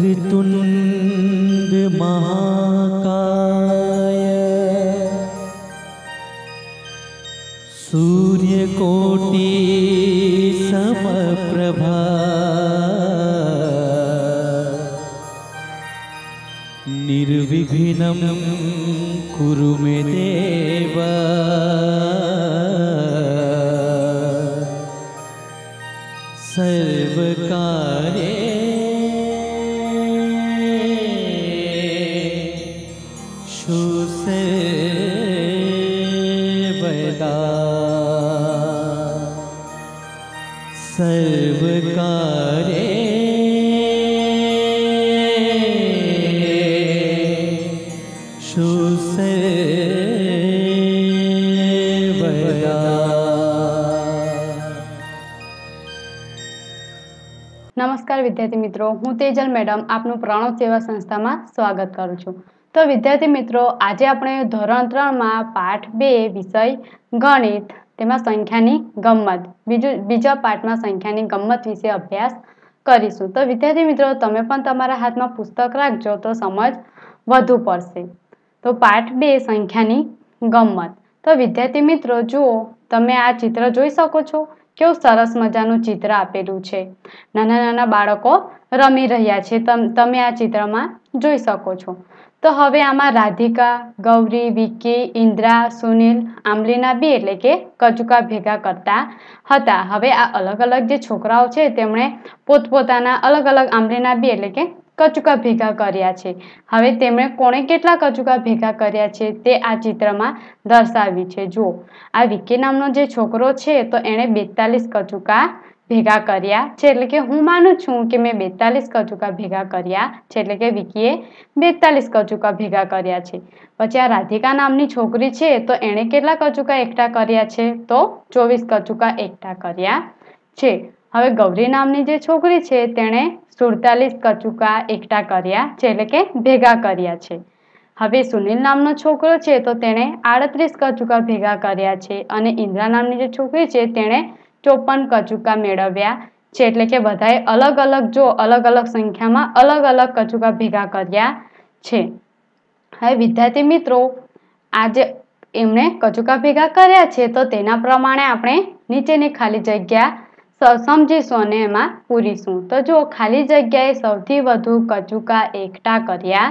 ऋतुनन्द महाकाय सूर्यकोटि समप्रभा कुरु मे નમસ્કાર વિદ્યાર્થી મિત્રો હું તેજલ મેડમ આપનું પ્રણવ સેવા સંસ્થામાં સ્વાગત કરું છું તો વિદ્યાર્થી મિત્રો આજે આપણે ધોરણ ત્રણમાં પાઠ બે વિષય ગણિત તેમાં સંખ્યાની ગમત બીજું બીજા પાઠમાં સંખ્યાની ગમત વિશે અભ્યાસ કરીશું તો વિદ્યાર્થી મિત્રો તમે પણ તમારા હાથમાં પુસ્તક રાખજો તો સમજ વધુ પડશે તો પાઠ બે સંખ્યાની ગમત તો વિદ્યાર્થી મિત્રો જુઓ તમે આ ચિત્ર જોઈ શકો છો કેવું સરસ મજાનું ચિત્ર આપેલું છે નાના નાના બાળકો રમી રહ્યા છે તમે આ ચિત્રમાં જોઈ શકો છો તો હવે આમાં રાધિકા ગૌરી વિકી ઇન્દ્રા સુનિલ આંબલીના બી એટલે કે કચુકા ભેગા કરતા હતા હવે આ અલગ અલગ જે છોકરાઓ છે તેમણે પોતપોતાના અલગ અલગ આંબલીના બી એટલે કે કચુકા ભેગા કર્યા છે હવે તેમણે કોણે કેટલા કચુકા ભેગા કર્યા છે તે આ ચિત્રમાં દર્શાવ્યું છે જુઓ આ વિકી નામનો જે છોકરો છે તો એણે બેતાલીસ કચુકા ભેગા કર્યા છે એટલે કે હું માનું છું કે મેં બેતાલીસ કચુકા ભેગા કર્યા છે એટલે કે વિકીએ બેતાલીસ કચુકા ભેગા કર્યા છે પછી આ રાધિકા નામની છોકરી છે તો એણે કેટલા કચુકા એકઠા કર્યા છે તો ચોવીસ કચુકા એકઠા કર્યા છે હવે ગૌરી નામની જે છોકરી છે તેણે સુડતાલીસ કચુકા એકઠા કર્યા છે એટલે કે ભેગા કર્યા છે હવે સુનિલ નામનો છોકરો છે તો તેણે આડત્રીસ કચુકા ભેગા કર્યા છે અને ઇન્દ્રા નામની જે છોકરી છે તેણે ચોપન કચુકા મેળવ્યા છે એટલે કે બધાએ અલગ અલગ જો અલગ અલગ સંખ્યામાં અલગ અલગ કચુકા ભેગા કર્યા છે હવે વિદ્યાર્થી મિત્રો આજે એમણે કચુકા ભેગા કર્યા છે તો તેના પ્રમાણે આપણે નીચેની ખાલી જગ્યા સમજીશું અને એમાં પૂરીશું તો જો ખાલી જગ્યાએ સૌથી વધુ કચુકા એકઠા કર્યા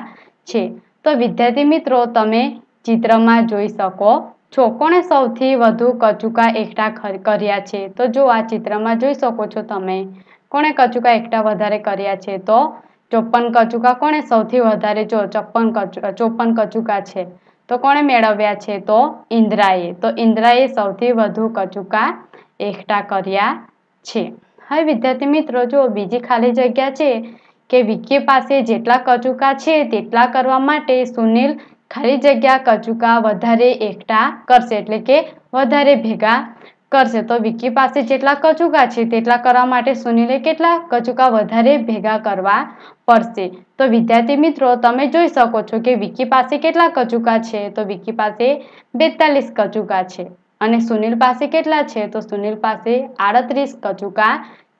છે તો વિદ્યાર્થી મિત્રો તમે ચિત્રમાં જોઈ શકો છો કોણે સૌથી વધુ કચુકા એકઠા કર્યા છે તો જો આ ચિત્રમાં જોઈ શકો છો તમે કોણે કચુકા એકઠા વધારે કર્યા છે તો ચોપન કચુકા કોણે સૌથી વધારે જો ચોપન ચોપન કચુકા છે તો કોણે મેળવ્યા છે તો ઇન્દ્રાએ તો ઇન્દ્રાએ સૌથી વધુ કચુકા એકઠા કર્યા છે હવે વિદ્યાર્થી મિત્રો જો બીજી ખાલી જગ્યા છે કે વિકી પાસે જેટલા કચુકા છે તેટલા કરવા માટે સુનિલ ખાલી જગ્યા કચુકા વધારે એકઠા કરશે એટલે કે વધારે ભેગા કરશે તો વિકી પાસે જેટલા કચુકા છે તેટલા કરવા માટે સુનિલે કેટલા કચુકા વધારે ભેગા કરવા પડશે તો વિદ્યાર્થી મિત્રો તમે જોઈ શકો છો કે વિકી પાસે કેટલા કચુકા છે તો વિકી પાસે બેતાલીસ કચુકા છે અને સુનિલ પાસે કેટલા છે તો સુનિલ પાસે આડત્રીસ કચુકા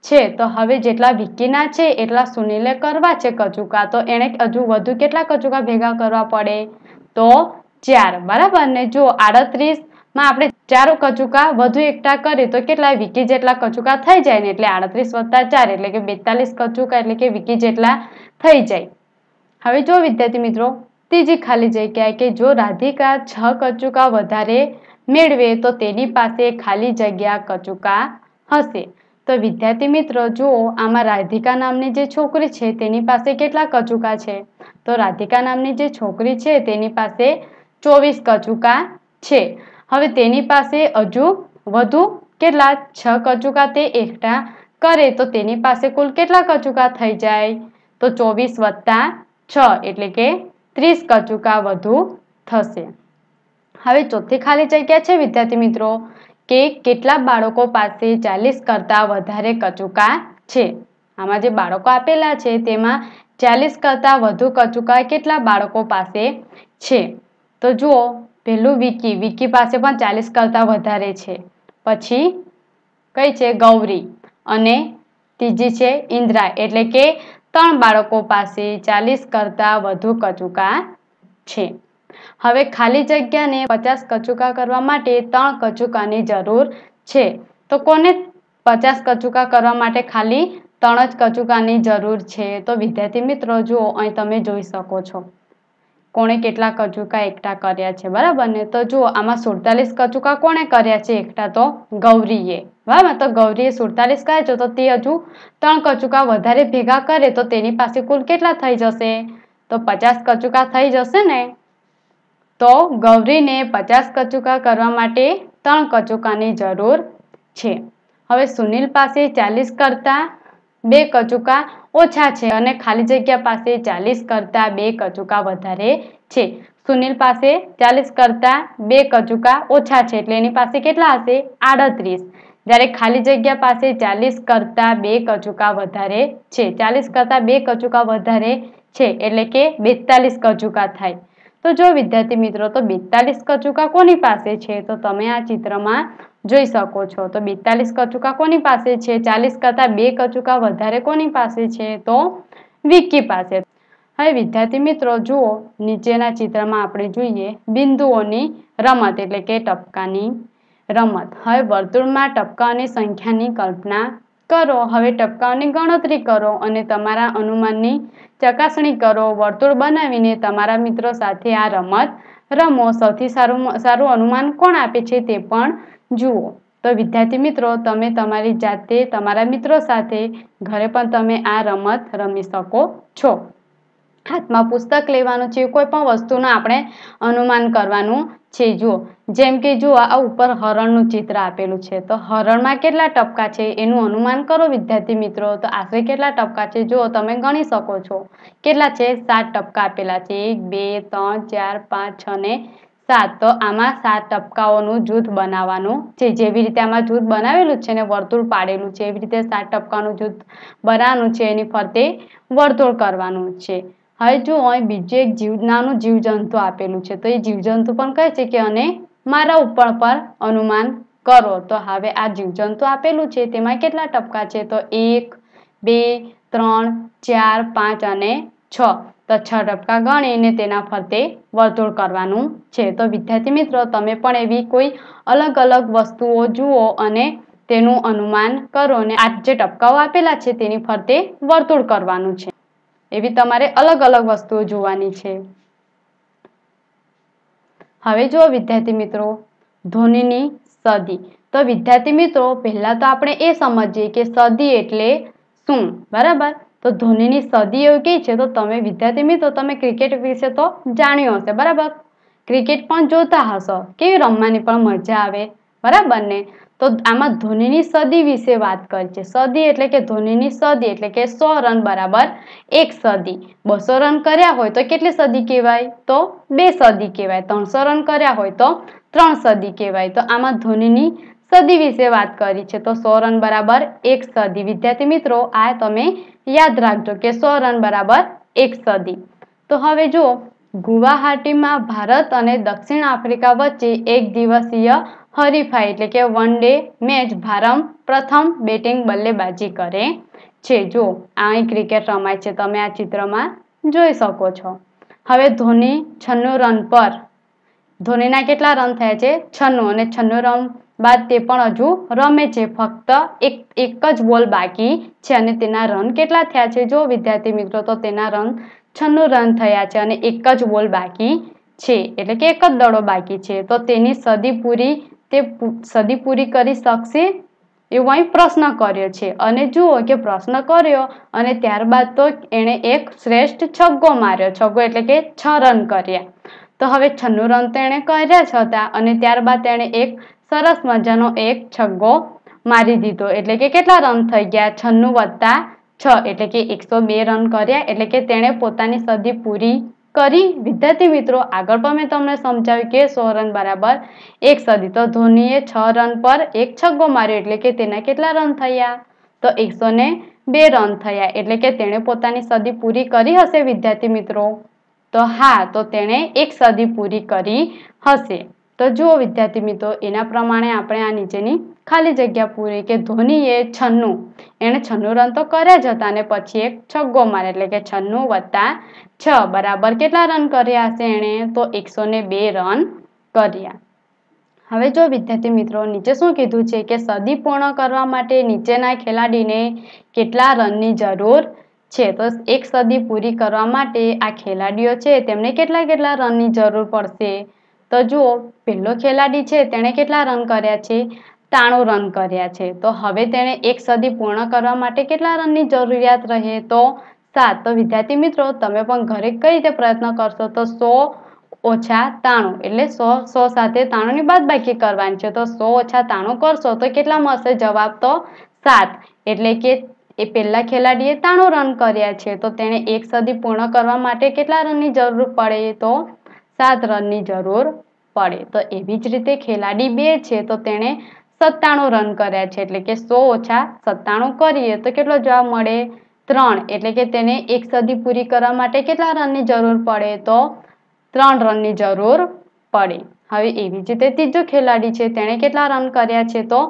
છે તો હવે જેટલા વિકીના છે એટલા સુનિલે કરવા છે કચુકા તો એણે હજુ વધુ કેટલા કચુકા ભેગા કરવા પડે તો ચાર બરાબર ને જો આડત્રીસમાં આપણે ચાર કચુકા વધુ એકઠા કરીએ તો કેટલા વિકી જેટલા કચુકા થઈ જાય ને એટલે આડત્રીસ વત્તા ચાર એટલે કે બેતાલીસ કચુકા એટલે કે વિકી જેટલા થઈ જાય હવે જો વિદ્યાર્થી મિત્રો ત્રીજી ખાલી જગ્યાએ કે જો રાધિકા છ કચુકા વધારે મેળવે તો તેની પાસે ખાલી જગ્યા કચુકા હશે તો વિદ્યાર્થી મિત્રો જો આમાં રાધિકા નામની જે છોકરી છે તેની પાસે કેટલા કચુકા છે તો રાધિકા નામની જે છોકરી છે તેની પાસે ચોવીસ કચુકા છે હવે તેની પાસે હજુ વધુ કેટલા છ કચુકા તે એકઠા કરે તો તેની પાસે કુલ કેટલા કચુકા થઈ જાય તો ચોવીસ વત્તા છ એટલે કે ત્રીસ કચુકા વધુ થશે હવે ચોથી ખાલી જગ્યા છે વિદ્યાર્થી મિત્રો કે કેટલા બાળકો પાસે ચાલીસ કરતાં વધારે કચુકા છે આમાં જે બાળકો આપેલા છે તેમાં ચાલીસ કરતાં વધુ કચુકા કેટલા બાળકો પાસે છે તો જુઓ પહેલું વિકી વિકી પાસે પણ ચાલીસ કરતાં વધારે છે પછી કઈ છે ગૌરી અને ત્રીજી છે ઇન્દ્રા એટલે કે ત્રણ બાળકો પાસે ચાલીસ કરતાં વધુ કચુકા છે હવે ખાલી જગ્યાને પચાસ કચુકા કરવા માટે ત્રણ કચુકાની જરૂર છે તો કોને પચાસ કચુકા કરવા માટે ખાલી ત્રણ જ કચુકાની જરૂર છે તો વિદ્યાર્થી મિત્રો જુઓ અહીં તમે જોઈ શકો છો કોણે કેટલા કચુકા એકઠા કર્યા છે બરાબર ને તો જુઓ આમાં સુડતાલીસ કચુકા કોણે કર્યા છે એકઠા તો ગૌરીએ બરાબર તો ગૌરીએ સુડતાલીસ કર્યા છે તો તે હજુ ત્રણ કચુકા વધારે ભેગા કરે તો તેની પાસે કુલ કેટલા થઈ જશે તો પચાસ કચુકા થઈ જશે ને તો ગૌરીને પચાસ કચુકા કરવા માટે ત્રણ કચુકાની જરૂર છે હવે સુનિલ પાસે ચાલીસ કરતાં બે કચુકા ઓછા છે અને ખાલી જગ્યા પાસે ચાલીસ કરતાં બે કચુકા વધારે છે સુનિલ પાસે ચાલીસ કરતાં બે કચુકા ઓછા છે એટલે એની પાસે કેટલા હશે આડત્રીસ જ્યારે ખાલી જગ્યા પાસે ચાલીસ કરતાં બે કચુકા વધારે છે ચાલીસ કરતાં બે કચુકા વધારે છે એટલે કે બેતાલીસ કચુકા થાય તો જો વિદ્યાર્થી મિત્રો તો બેતાલીસ કચુકા કોની પાસે છે તો તમે આ ચિત્રમાં જોઈ શકો છો તો બેતાલીસ કચુકા કોની પાસે છે ચાલીસ કરતા બે કચુકા વધારે કોની પાસે છે તો વિકી પાસે હવે વિદ્યાર્થી મિત્રો જુઓ નીચેના ચિત્રમાં આપણે જોઈએ બિંદુઓની રમત એટલે કે ટપકાની રમત હવે વર્તુળમાં ટપકાઓની સંખ્યાની કલ્પના કરો હવે ટપકાઓની ગણતરી કરો અને તમારા અનુમાનની ચકાસણી કરો વર્તુળ બનાવીને તમારા મિત્રો સાથે આ રમત રમો સૌથી સારું સારું અનુમાન કોણ આપે છે તે પણ જુઓ તો વિદ્યાર્થી મિત્રો તમે તમારી જાતે તમારા મિત્રો સાથે ઘરે પણ તમે આ રમત રમી શકો છો હાથમાં પુસ્તક લેવાનું છે કોઈ પણ વસ્તુનું આપણે અનુમાન કરવાનું છે જુઓ જેમ કે જુઓ આ ઉપર હરણનું ચિત્ર આપેલું છે તો હરણમાં કેટલા ટપકા છે એનું અનુમાન કરો વિદ્યાર્થી મિત્રો તો આશરે કેટલા ટપકા છે જુઓ તમે ગણી શકો છો કેટલા છે સાત ટપકા આપેલા છે એક બે ત્રણ ચાર પાંચ છ ને સાત તો આમાં સાત ટપકાઓનું જૂથ બનાવવાનું છે જેવી રીતે આમાં જૂથ બનાવેલું છે ને વર્તુળ પાડેલું છે એવી રીતે સાત ટપકાનું જૂથ બનાવવાનું છે એની ફરતે વર્તુળ કરવાનું છે હવે જો અહીં બીજું એક જીવ નાનું જીવજંતુ આપેલું છે તો એ જીવજંતુ પણ કહે છે કે અને મારા ઉપર પર અનુમાન કરો તો હવે આ જીવજંતુ આપેલું છે તેમાં કેટલા ટપકા છે તો એક બે ત્રણ ચાર પાંચ અને છ તો છ ટપકા ગણીને તેના ફરતે વર્તુળ કરવાનું છે તો વિદ્યાર્થી મિત્રો તમે પણ એવી કોઈ અલગ અલગ વસ્તુઓ જુઓ અને તેનું અનુમાન કરો અને આ જે ટપકાઓ આપેલા છે તેની ફરતે વર્તુળ કરવાનું છે એવી તમારે અલગ અલગ વસ્તુઓ જોવાની છે હવે જો વિદ્યાર્થી મિત્રો ધોનીની સદી તો વિદ્યાર્થી મિત્રો પહેલાં તો આપણે એ સમજીએ કે સદી એટલે શું બરાબર તો ધોનીની સદી એવું કઈ છે તો તમે વિદ્યાર્થી મિત્રો તમે ક્રિકેટ વિશે તો જાણ્યું હશે બરાબર ક્રિકેટ પણ જોતા હશો કેવી રમવાની પણ મજા આવે બરાબર ને તો આમાં ધોનીની સદી વિશે વાત કરી છે સદી એટલે કે ધોનીની સદી એટલે કે સો રન બરાબર એક સદી બસો રન કર્યા હોય તો કેટલી સદી કહેવાય તો બે સદી કહેવાય ત્રણસો રન કર્યા હોય તો ત્રણ સદી કહેવાય તો આમાં ધોનીની સદી વિશે વાત કરી છે તો સો રન બરાબર એક સદી વિદ્યાર્થી મિત્રો આ તમે યાદ રાખજો કે સો રન બરાબર એક સદી તો હવે જો ગુવાહાટીમાં ભારત અને દક્ષિણ આફ્રિકા વચ્ચે એક દિવસીય હરીફાઈ એટલે કે વન ડે મેચ ભારમ પ્રથમ બેટિંગ બલ્લેબાજી કરે છે જો અહીં ક્રિકેટ રમાય છે તમે આ ચિત્રમાં જોઈ શકો છો હવે ધોની છન્નું રન પર ધોનીના કેટલા રન થયા છે છન્નું અને છન્નું રન બાદ તે પણ હજુ રમે છે ફક્ત એક એક જ બોલ બાકી છે અને તેના રન કેટલા થયા છે જો વિદ્યાર્થી મિત્રો તો તેના રન છન્નું રન થયા છે અને એક જ બોલ બાકી છે એટલે કે એક જ દડો બાકી છે તો તેની સદી પૂરી તે સદી પૂરી કરી શકશે એવો અહીં પ્રશ્ન કર્યો છે અને જુઓ કે પ્રશ્ન કર્યો અને ત્યારબાદ તો એણે એક શ્રેષ્ઠ છગ્ગો માર્યો છગ્ગો એટલે કે છ રન કર્યા તો હવે છન્નું રન તો એણે કર્યા જ હતા અને ત્યારબાદ તેણે એક સરસ મજાનો એક છગ્ગો મારી દીધો એટલે કે કેટલા રન થઈ ગયા છન્નું વત્તા છ એટલે કે એકસો બે રન કર્યા એટલે કે તેણે પોતાની સદી પૂરી કરી વિદ્યાર્થી મિત્રો આગળ પણ મેં તમને સમજાવ્યું કે સો રન બરાબર એક સદી તો ધોનીએ છ રન પર એક છગ્ગો માર્યો એટલે કે તેના કેટલા રન થયા તો એકસો બે રન થયા એટલે કે તેણે પોતાની સદી પૂરી કરી હશે વિદ્યાર્થી મિત્રો તો હા તો તેણે એક સદી પૂરી કરી હશે તો જુઓ વિદ્યાર્થી મિત્રો એના પ્રમાણે આપણે આ નીચેની ખાલી જગ્યા પૂરી કે ધોનીએ છન્નું એણે છન્નું રન તો કર્યા જ હતા અને પછી એક છગ્ગો મારે એટલે કે છન્નું વત્તા છ બરાબર કેટલા રન કર્યા હશે એણે તો એકસો બે રન કર્યા હવે જો વિદ્યાર્થી મિત્રો નીચે શું કીધું છે કે સદી પૂર્ણ કરવા માટે નીચેના ખેલાડીને કેટલા રનની જરૂર છે તો એક સદી પૂરી કરવા માટે આ ખેલાડીઓ છે તેમને કેટલા કેટલા રનની જરૂર પડશે તો જુઓ પહેલો ખેલાડી છે તેણે કેટલા રન કર્યા છે ત્રાણું રન કર્યા છે તો હવે તેણે એક સદી પૂર્ણ કરવા માટે કેટલા રનની જરૂરિયાત રહે તો સાત તો વિદ્યાર્થી મિત્રો તમે પણ ઘરે કઈ રીતે પ્રયત્ન કરશો તો સો ઓછા તાણું એટલે સો સો સાથે તાણુંની બાદબાકી કરવાની છે તો સો ઓછા તાણું કરશો તો કેટલા મળશે જવાબ તો સાત એટલે કે એ પહેલા ખેલાડીએ તાણું રન કર્યા છે તો તેણે એક સદી પૂર્ણ કરવા માટે કેટલા રનની જરૂર પડે તો સાત રનની જરૂર પડે તો એવી જ રીતે ખેલાડી બે છે તો તેણે સત્તાણું રન કર્યા છે એટલે કે સો ઓછા સત્તાણું કરીએ તો કેટલો જવાબ મળે ત્રણ એટલે કે તેને એક સદી પૂરી કરવા માટે કેટલા રનની જરૂર પડે તો ત્રણ રનની જરૂર પડે હવે એવી જ રીતે ત્રીજો ખેલાડી છે તેણે કેટલા રન કર્યા છે તો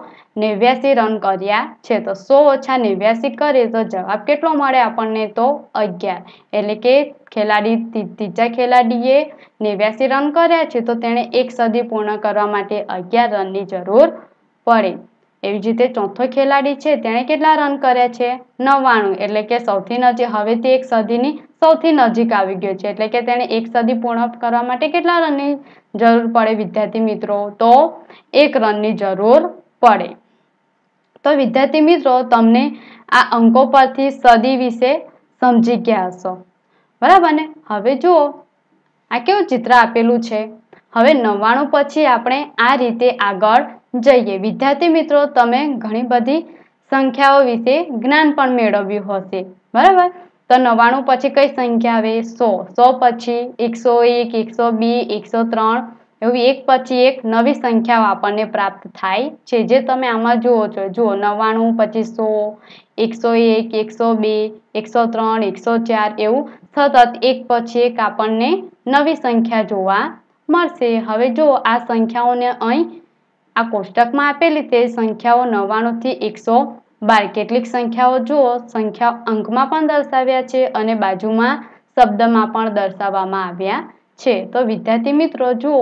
નેવ્યાસી રન કર્યા છે તો સો ઓછા નેવ્યાસી કરે તો જવાબ કેટલો મળે આપણને તો અગિયાર એટલે કે ખેલાડી ત્રીજા ખેલાડીએ નેવ્યાસી રન કર્યા છે તો તેણે એક સદી પૂર્ણ કરવા માટે અગિયાર રનની જરૂર પડે એવી જ રીતે ચોથો ખેલાડી છે તેણે કેટલા રન કર્યા છે નવ્વાણું એટલે કે સૌથી નજીક હવે તે એક સદીની સૌથી નજીક આવી ગયો છે એટલે કે તેણે એક સદી પૂર્ણ કરવા માટે કેટલા રનની જરૂર પડે વિદ્યાર્થી મિત્રો તો એક રનની જરૂર પડે તો વિદ્યાર્થી મિત્રો તમને આ અંકો પરથી સદી વિશે સમજી ગયા હશો બરાબર ને હવે જુઓ આ કેવું ચિત્ર આપેલું છે હવે નવ્વાણું પછી આપણે આ રીતે આગળ જઈએ વિદ્યાર્થી મિત્રો તમે ઘણી બધી સંખ્યાઓ વિશે જ્ઞાન પણ મેળવ્યું હશે બરાબર તો નવ્વાણું પછી કઈ સંખ્યા આવે સો સો પછી એકસો એક એકસો બે એકસો ત્રણ એવી એક પછી એક નવી સંખ્યાઓ આપણને પ્રાપ્ત થાય છે જે તમે આમાં જુઓ છો જુઓ નવ્વાણું પછી સો એકસો એક એકસો બે એકસો ત્રણ એકસો ચાર એવું સતત એક પછી એક આપણને નવી સંખ્યા જોવા મળશે હવે જો આ સંખ્યાઓને અહીં આ કોષ્ટકમાં આપેલી તે સંખ્યાઓ નવ્વાણુંથી એકસો બાર કેટલીક સંખ્યાઓ જુઓ સંખ્યા અંકમાં પણ દર્શાવ્યા છે અને બાજુમાં શબ્દમાં પણ દર્શાવવામાં આવ્યા છે તો વિદ્યાર્થી મિત્રો જુઓ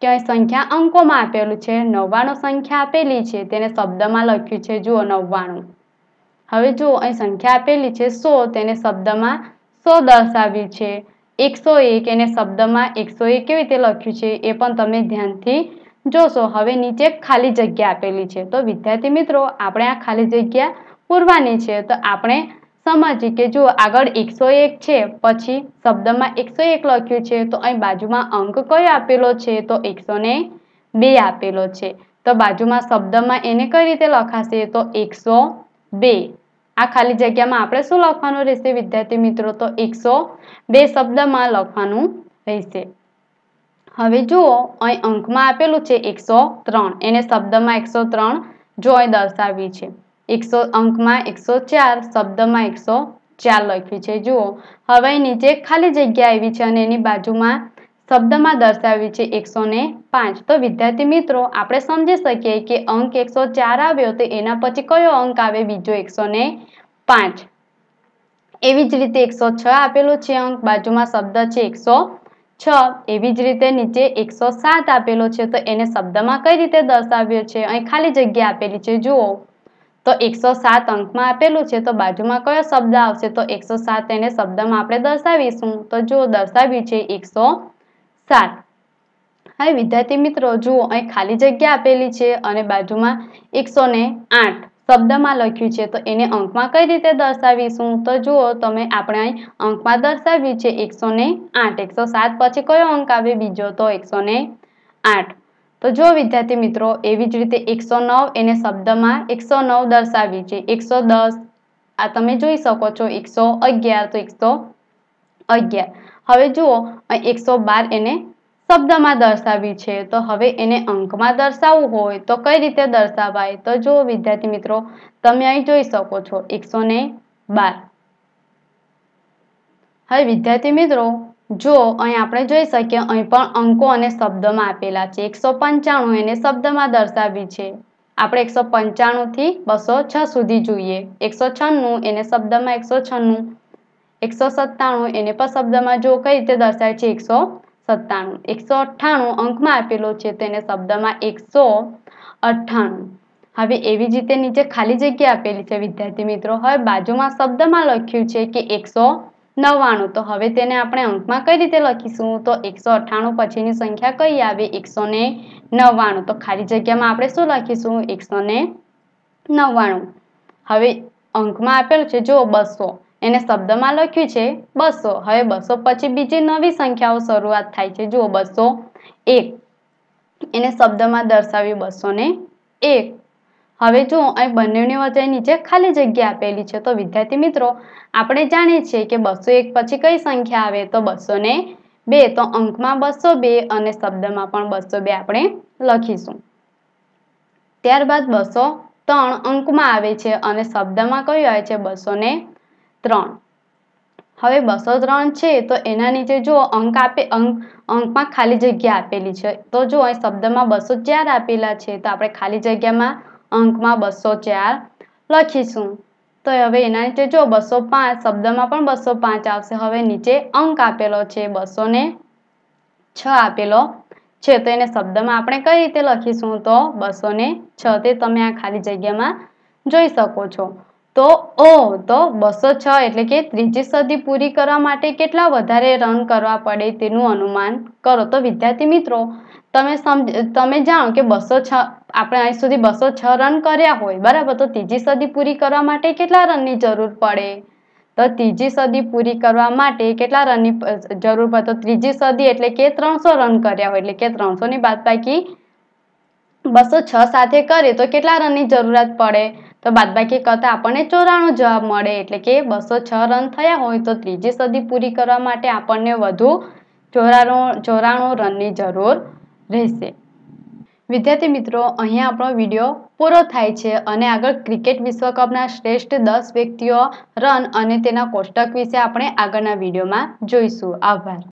ક્યાંય સંખ્યા અંકોમાં આપેલું છે નવ્વાણું સંખ્યા આપેલી છે તેને શબ્દમાં લખ્યું છે જુઓ નવ્વાણું હવે જુઓ અહીં સંખ્યા આપેલી છે સો તેને શબ્દમાં સો દર્શાવી છે એકસો એક એને શબ્દમાં એકસો એક કેવી રીતે લખ્યું છે એ પણ તમે ધ્યાનથી જોશો હવે નીચે ખાલી જગ્યા આપેલી છે તો વિદ્યાર્થી મિત્રો આપણે આ ખાલી જગ્યા પૂરવાની છે તો આપણે સમજીએ કે જો આગળ એકસો એક છે પછી શબ્દમાં એકસો એક લખ્યું છે તો અહીં બાજુમાં અંક કયો આપેલો છે તો એકસો બે આપેલો છે તો બાજુમાં શબ્દમાં એને કઈ રીતે લખાશે તો એકસો બે આ ખાલી જગ્યામાં આપણે શું લખવાનું રહેશે વિદ્યાર્થી મિત્રો તો એકસો બે શબ્દમાં લખવાનું રહેશે હવે જુઓ અહીં અંકમાં આપેલું છે એકસો ત્રણ એને શબ્દમાં એકસો ત્રણ જોય દર્શાવી છે એકસો અંકમાં એકસો ચાર શબ્દમાં એકસો ચાર લખ્યું છે જુઓ હવે નીચે ખાલી જગ્યા આવી છે અને એની બાજુમાં શબ્દમાં દર્શાવી છે એકસો પાંચ તો વિદ્યાર્થી મિત્રો આપણે સમજી શકીએ કે અંક એકસો ચાર આવ્યો તો એના પછી કયો અંક આવે બીજો એકસો પાંચ એવી જ રીતે એકસો છ આપેલો છે અંક બાજુમાં શબ્દ છે એકસો છ એવી જ રીતે નીચે એકસો સાત આપેલો છે તો એને શબ્દમાં કઈ રીતે દર્શાવ્યો છે અહીં ખાલી જગ્યા આપેલી છે જુઓ તો એકસો સાત અંકમાં આપેલું છે તો બાજુમાં કયો શબ્દ આવશે તો એકસો સાત એને શબ્દમાં આપણે દર્શાવીશું તો જુઓ દર્શાવ્યું છે એકસો સાત હવે વિદ્યાર્થી મિત્રો જુઓ અહીં ખાલી જગ્યા આપેલી છે અને બાજુમાં એકસો આઠ શબ્દમાં લખ્યું છે તો એને અંકમાં કઈ રીતે દર્શાવીશું તો જુઓ તમે આપણે અહીં અંકમાં દર્શાવ્યું છે એકસો ને આઠ એકસો સાત પછી કયો અંક આવે બીજો તો એકસો આઠ તો જો વિદ્યાર્થી મિત્રો એવી જ રીતે એકસો નવ એને શબ્દમાં એકસો નવ દર્શાવી છે એકસો દસ આ તમે જોઈ શકો છો એકસો અગિયાર તો એકસો અગિયાર હવે જુઓ એકસો બાર એને શબ્દમાં દર્શાવી છે તો હવે એને અંકમાં દર્શાવવું હોય તો કઈ રીતે દર્શાવાય તો જો વિદ્યાર્થી મિત્રો તમે અહીં જોઈ શકો છો એકસો ને બાર હવે વિદ્યાર્થી મિત્રો જો અહીં આપણે જોઈ શકીએ અહીં પણ અંકો અને શબ્દમાં આપેલા છે એકસો પંચાણું એને શબ્દમાં દર્શાવી છે આપણે એકસો પંચાણુંથી બસો છ સુધી જોઈએ એકસો છન્નું એને શબ્દમાં એકસો છન્નું એકસો સત્તાણું એને પણ શબ્દમાં જો કઈ રીતે દર્શાવે છે એકસો સત્તાણું એકસો અઠ્ઠાણું અંકમાં આપેલો છે તેને શબ્દમાં એકસો અઠ્ઠાણું હવે એવી જ રીતે નીચે ખાલી જગ્યા આપેલી છે વિદ્યાર્થી મિત્રો હવે બાજુમાં શબ્દમાં લખ્યું છે કે એકસો નવ્વાણું તો હવે તેને આપણે અંકમાં કઈ રીતે લખીશું તો એકસો અઠ્ઠાણું પછીની સંખ્યા કઈ આવે એકસો ને નવ્વાણું તો ખાલી જગ્યામાં આપણે શું લખીશું એકસો ને નવ્વાણું હવે અંકમાં આપેલું છે જો બસો એને શબ્દમાં લખ્યું છે બસો હવે બસો પછી બીજી નવી સંખ્યાઓ શરૂઆત થાય છે જુઓ બસો એક એને શબ્દમાં દર્શાવી બસો એક હવે જો અહીં બંનેની વચ્ચે નીચે ખાલી જગ્યા આપેલી છે તો વિદ્યાર્થી મિત્રો આપણે જાણીએ છીએ કે બસો એક પછી કઈ સંખ્યા આવે તો બસો બે તો અંકમાં બસો બે અને શબ્દમાં પણ બસો બે આપણે લખીશું ત્યારબાદ બસો ત્રણ અંકમાં આવે છે અને શબ્દમાં કયું આવે છે બસો ત્રણ હવે બસો ત્રણ છે તો એના નીચે જો અંક આપે અંક અંકમાં ખાલી જગ્યા આપેલી છે તો જો અહીં શબ્દમાં બસો ચાર આપેલા છે તો આપણે ખાલી જગ્યામાં અંકમાં બસો ચાર લખીશું તો હવે એના નીચે જો બસો પાંચ શબ્દમાં પણ બસો પાંચ આવશે હવે નીચે અંક આપેલો છે બસો ને છ આપેલો છે તો એને શબ્દમાં આપણે કઈ રીતે લખીશું તો બસો ને છ તે તમે આ ખાલી જગ્યામાં જોઈ શકો છો તો ઓ તો બસો છ એટલે કે ત્રીજી સદી પૂરી કરવા માટે કેટલા વધારે રન કરવા પડે તેનું અનુમાન કરો તો વિદ્યાર્થી મિત્રો તમે સમજ તમે જાણો કે બસો છ આપણે અહીં સુધી બસો છ રન કર્યા હોય બરાબર તો ત્રીજી સદી પૂરી કરવા માટે કેટલા રનની જરૂર પડે તો ત્રીજી સદી પૂરી કરવા માટે કેટલા રનની જરૂર પડે તો ત્રીજી સદી એટલે કે ત્રણસો રન કર્યા હોય એટલે કે ત્રણસોની બાદ બાદબાકી બસો છ સાથે કરીએ તો કેટલા રનની જરૂરત પડે તો બાદબાકી કરતાં આપણને ચોરાણું જવાબ મળે એટલે કે બસો છ રન થયા હોય તો ત્રીજી સદી પૂરી કરવા માટે આપણને વધુ ચોરાણું ચોરાણું રનની જરૂર રહેશે વિદ્યાર્થી મિત્રો અહીંયા આપણો વિડીયો પૂરો થાય છે અને આગળ ક્રિકેટ વિશ્વકપના શ્રેષ્ઠ દસ વ્યક્તિઓ રન અને તેના કોષ્ટક વિશે આપણે આગળના વિડીયોમાં જોઈશું આભાર